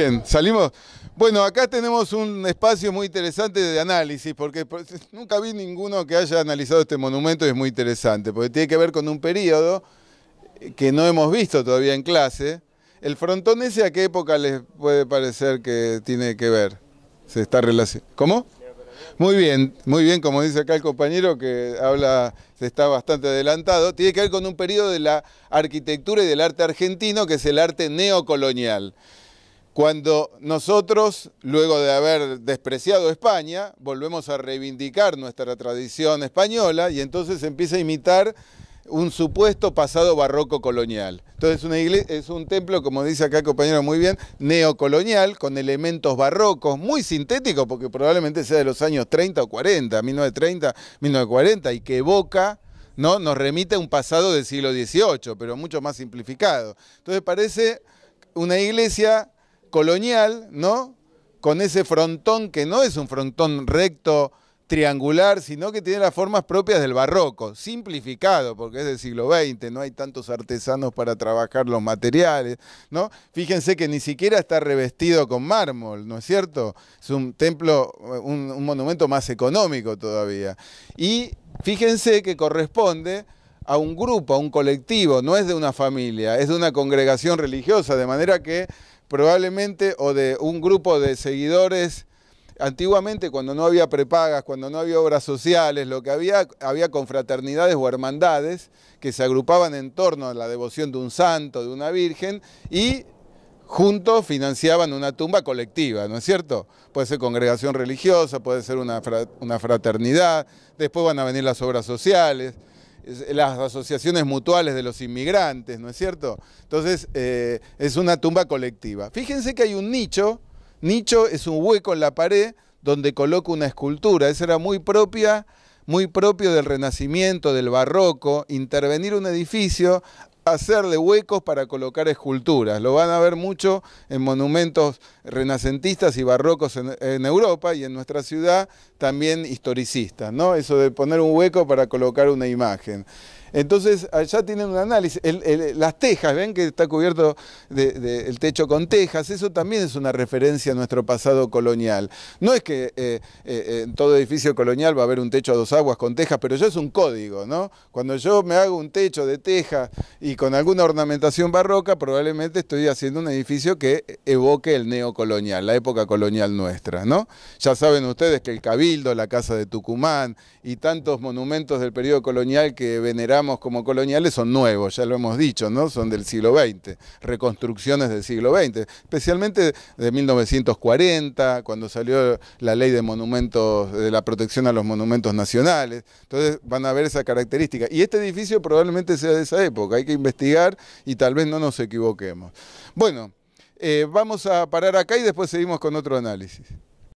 Bien, salimos. Bueno, acá tenemos un espacio muy interesante de análisis, porque pues, nunca vi ninguno que haya analizado este monumento y es muy interesante, porque tiene que ver con un periodo que no hemos visto todavía en clase. ¿El frontón ese a qué época les puede parecer que tiene que ver? Se está ¿Cómo? Muy bien, muy bien, como dice acá el compañero que habla, se está bastante adelantado. Tiene que ver con un periodo de la arquitectura y del arte argentino, que es el arte neocolonial. Cuando nosotros, luego de haber despreciado España, volvemos a reivindicar nuestra tradición española y entonces empieza a imitar un supuesto pasado barroco colonial. Entonces una es un templo, como dice acá el compañero muy bien, neocolonial, con elementos barrocos, muy sintéticos, porque probablemente sea de los años 30 o 40, 1930, 1940, y que evoca... ¿No? Nos remite a un pasado del siglo XVIII, pero mucho más simplificado. Entonces parece una iglesia colonial, ¿no? Con ese frontón que no es un frontón recto, triangular, sino que tiene las formas propias del barroco, simplificado, porque es del siglo XX, no hay tantos artesanos para trabajar los materiales, ¿no? Fíjense que ni siquiera está revestido con mármol, ¿no es cierto? Es un templo, un, un monumento más económico todavía. Y fíjense que corresponde a un grupo, a un colectivo, no es de una familia, es de una congregación religiosa, de manera que probablemente o de un grupo de seguidores. Antiguamente cuando no había prepagas, cuando no había obras sociales, lo que había, había confraternidades o hermandades que se agrupaban en torno a la devoción de un santo, de una virgen, y juntos financiaban una tumba colectiva, ¿no es cierto? Puede ser congregación religiosa, puede ser una, fraternidad, después van a venir las obras sociales las asociaciones mutuales de los inmigrantes, ¿no es cierto? Entonces, eh, es una tumba colectiva. Fíjense que hay un nicho, nicho es un hueco en la pared donde coloca una escultura, esa era muy propia muy propio del Renacimiento, del Barroco, intervenir un edificio hacerle huecos para colocar esculturas. Lo van a ver mucho en monumentos renacentistas y barrocos en, en Europa y en nuestra ciudad también historicistas, ¿no? Eso de poner un hueco para colocar una imagen. Entonces allá ah, tienen un análisis. las tejas, ven que está cubierto el techo con tejas, eso también es una referencia a nuestro pasado colonial. No es que eh, eh, eh, en todo edificio colonial va a haber un techo a dos aguas con tejas, pero ya es un código, ¿no? Cuando yo me hago un techo de tejas y con alguna ornamentación barroca, probablemente estoy haciendo un edificio que evoque el neocolonial, la época colonial nuestra, ¿no? Ya saben ustedes que el Cabildo, la Casa de Tucumán y tantos monumentos del periodo colonial que veneramos como coloniales son nuevos, ya lo hemos dicho, ¿no? Son del siglo XX, reconstrucciones del siglo XX, especialmente de 1940, cuando salió la ley de monumentos, de la protección a los monumentos nacionales. Entonces van a ver esa característica. Y este edificio probablemente sea de esa época, hay que investigar y tal vez no nos equivoquemos. Bueno, eh, vamos a parar acá y después seguimos con otro análisis.